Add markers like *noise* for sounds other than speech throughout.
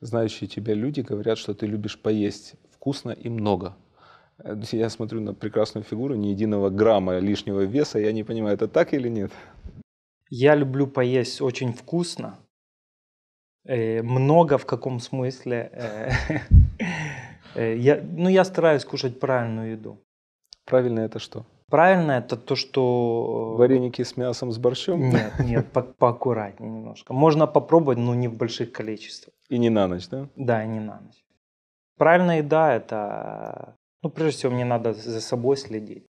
Знающие тебя люди говорят, что ты любишь поесть вкусно и много. Э, я смотрю на прекрасную фигуру, ни единого грамма лишнего веса. Я не понимаю, это так или нет? Я люблю поесть очень вкусно. Э, много в каком смысле? Э, *laughs* э я, ну, я стараюсь кушать правильную еду. Правильно это что? Правильно это то, что... Э, Вареники с мясом, с борщом? Нет, нет, *laughs* по поаккуратнее немножко. Можно попробовать, но не в больших количествах. И не на ночь, да? Да, и не на ночь. Правильная еда – это, ну, прежде всего, мне надо за собой следить.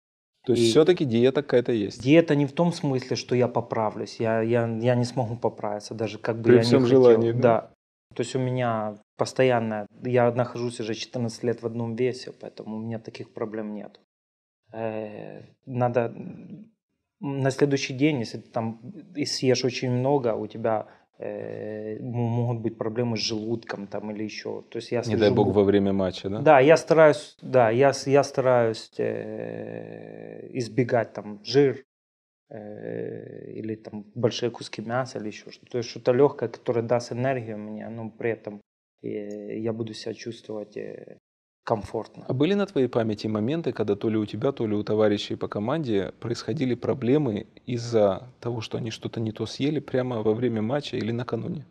То есть и все-таки диета какая-то есть? Диета не в том смысле, что я поправлюсь, я, я, я не смогу поправиться, даже как бы При я всем не хотел. желании, да? да. То есть у меня постоянно, я нахожусь уже 14 лет в одном весе, поэтому у меня таких проблем нет. Э, надо на следующий день, если ты там съешь очень много, у тебя э, быть проблемы с желудком там или еще. То есть я слежу... Не дай бог во время матча, да? Да, я стараюсь, да, я, я стараюсь э, избегать там жир э, или там большие куски мяса или еще что-то. То есть что-то легкое, которое даст энергию мне, но при этом э, я буду себя чувствовать э, комфортно. А были на твоей памяти моменты, когда то ли у тебя, то ли у товарищей по команде происходили проблемы из-за того, что они что-то не то съели прямо во время матча или накануне?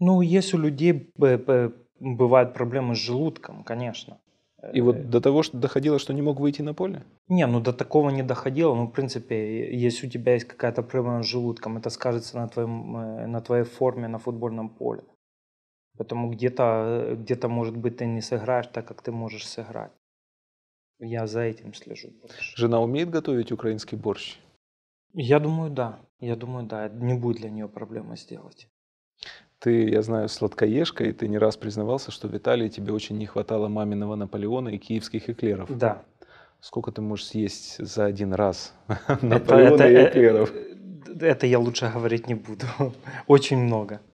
Ну, если у людей бывают проблемы с желудком, конечно. И вот э. до того, что доходило, что не мог выйти на поле? Не, ну до такого не доходило. Ну, в принципе, если у тебя есть какая-то проблема с желудком, это скажется на, твоем, э, на твоей форме на футбольном поле. Поэтому где-то, э, где-то, может быть, ты не сыграешь так, как ты можешь сыграть. Я за этим слежу. Больше. Жена умеет готовить украинский борщ? Я думаю, да. Я думаю, да. Не будет для нее проблемы сделать. Ты, я знаю, сладкоежка, и ты не раз признавался, что в тебе очень не хватало маминого Наполеона и киевских эклеров. Да. Сколько ты можешь съесть за один раз *laughs* Наполеона и э, эклеров? Э, это я лучше говорить не буду. *laughs* Очень много.